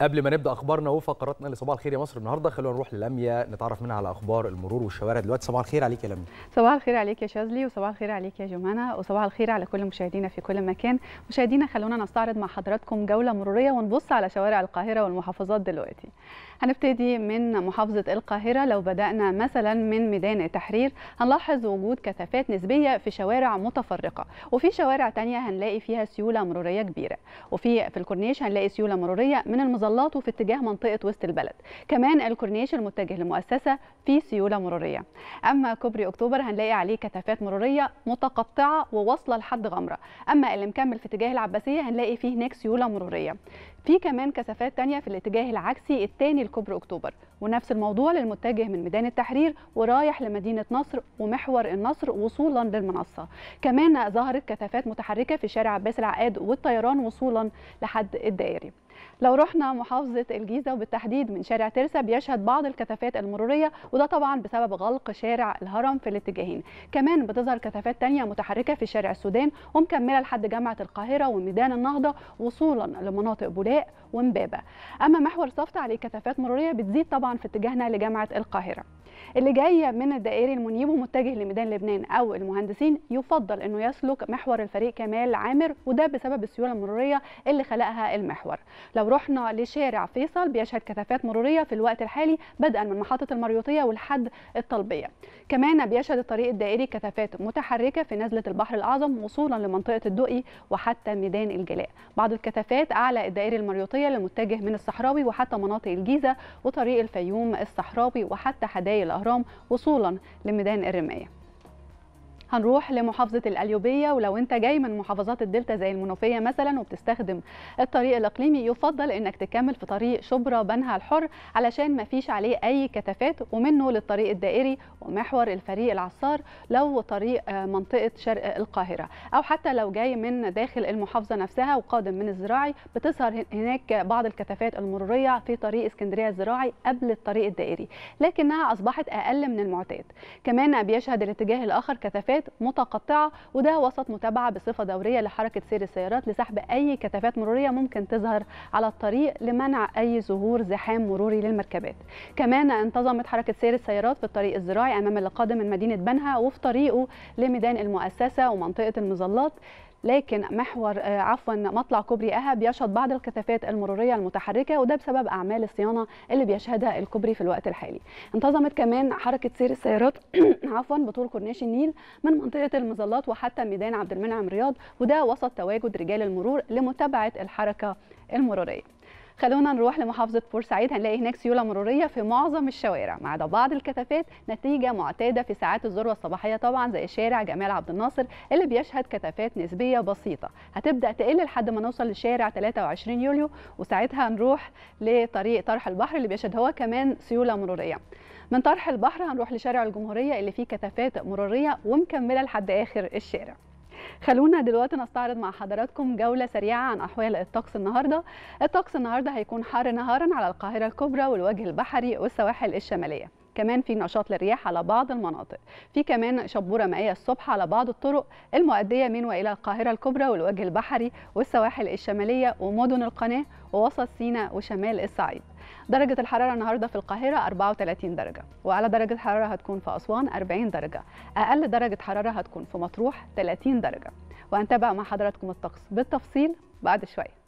قبل ما نبدا اخبارنا وفقراتنا لصباح الخير يا مصر النهارده خلونا نروح للاميا نتعرف منها على اخبار المرور والشوارع دلوقتي صباح الخير عليك يا لاميا صباح الخير عليك يا شاذلي وصباح الخير عليك يا جمانه وصباح الخير على كل مشاهدينا في كل مكان مشاهدينا خلونا نستعرض مع حضراتكم جوله مروريه ونبص على شوارع القاهره والمحافظات دلوقتي هنبتدي من محافظه القاهره لو بدانا مثلا من ميدان التحرير هنلاحظ وجود كثافات نسبيه في شوارع متفرقه وفي شوارع ثانيه هنلاقي فيها سيوله مروريه كبيره وفي في الكورنيش هنلاقي سيوله مروريه من المظاهر مظلاته في اتجاه منطقه وسط البلد كمان الكورنيش المتجه للمؤسسه في سيوله مروريه اما كوبري اكتوبر هنلاقي عليه كثافات مروريه متقطعه وواصله لحد غمره اما اللي مكمل في اتجاه العباسيه هنلاقي فيه هناك سيوله مروريه في كمان كثافات تانية في الاتجاه العكسي الثاني لكوبري اكتوبر ونفس الموضوع للمتجه من ميدان التحرير ورايح لمدينه نصر ومحور النصر وصولا للمنصه كمان ظهرت كثافات متحركه في شارع عباس العقاد والطيران وصولا لحد الدائري لو رحنا محافظة الجيزة وبالتحديد من شارع ترسا بيشهد بعض الكثافات المرورية وده طبعا بسبب غلق شارع الهرم في الاتجاهين كمان بتظهر كثافات تانية متحركة في شارع السودان ومكملة لحد جامعة القاهرة وميدان النهضة وصولا لمناطق بولاق ومبابة أما محور صفت عليه كثافات مرورية بتزيد طبعا في اتجاهنا لجامعة القاهرة اللي جاية من الدائري المنيب ومتجه لميدان لبنان او المهندسين يفضل انه يسلك محور الفريق كمال عامر وده بسبب السيوله المروريه اللي خلقها المحور لو رحنا لشارع فيصل بيشهد كثافات مروريه في الوقت الحالي بدءا من محطه المريوطيه ولحد الطلبيه كمان بيشهد الطريق الدائري كثافات متحركه في نزله البحر الاعظم وصولا لمنطقه الدقي وحتى ميدان الجلاء بعض الكثافات اعلى الدائري المريوطيه للمتجه من الصحراوي وحتى مناطق الجيزه وطريق الفيوم الصحراوي وحتى حدائق الأهرام وصولا لميدان الرماية هنروح لمحافظه الأليوبية ولو انت جاي من محافظات الدلتا زي المنوفيه مثلا وبتستخدم الطريق الاقليمي يفضل انك تكمل في طريق شبرا بنها الحر علشان ما فيش عليه اي كثافات ومنه للطريق الدائري ومحور الفريق العصار لو طريق آه، منطقه شرق القاهره او حتى لو جاي من داخل المحافظه نفسها وقادم من الزراعي بتظهر هناك بعض الكثافات المروريه في طريق اسكندريه الزراعي قبل الطريق الدائري لكنها اصبحت اقل من المعتاد كمان بيشهد الاتجاه الاخر كثافات كثافات متقطعه وده وسط متابعه بصفه دوريه لحركه سير السيارات لسحب اي كثافات مروريه ممكن تظهر على الطريق لمنع اي ظهور زحام مروري للمركبات. كمان انتظمت حركه سير السيارات في الطريق الزراعي امام اللي قادم من مدينه بنها وفي طريقه لميدان المؤسسه ومنطقه المظلات لكن محور آه، عفوا مطلع كوبري أهب يشهد بعض الكثافات المرورية المتحركة وده بسبب أعمال الصيانة اللي بيشهدها الكوبري في الوقت الحالي انتظمت كمان حركة سير السيارات عفوا بطول كورنيش النيل من منطقة المظلات وحتى ميدان عبد المنعم رياض وده وسط تواجد رجال المرور لمتابعة الحركة المرورية خلونا نروح لمحافظه بورسعيد هنلاقي هناك سيوله مروريه في معظم الشوارع مع عدا بعض الكثافات نتيجه معتاده في ساعات الذروه الصباحيه طبعا زي شارع جمال عبد الناصر اللي بيشهد كثافات نسبيه بسيطه هتبدا تقل لحد ما نوصل لشارع 23 يوليو وساعتها نروح لطريق طرح البحر اللي بيشهد هو كمان سيوله مروريه من طرح البحر هنروح لشارع الجمهوريه اللي فيه كثافات مروريه ومكمله لحد اخر الشارع خلونا دلوقتي نستعرض مع حضراتكم جولة سريعة عن أحوال الطقس النهاردة الطقس النهاردة هيكون حار نهارا على القاهرة الكبرى والوجه البحري والسواحل الشمالية كمان في نشاط للرياح على بعض المناطق في كمان شبوره مائيه الصبح على بعض الطرق المؤديه من والى القاهره الكبرى والوجه البحري والسواحل الشماليه ومدن القناه ووسط سيناء وشمال الصعيد درجة الحرارة النهاردة في القاهرة 34 درجة وأعلى درجة حرارة هتكون في أسوان 40 درجة أقل درجة حرارة هتكون في مطروح 30 درجة وهنتابع مع حضراتكم الطقس بالتفصيل بعد شوية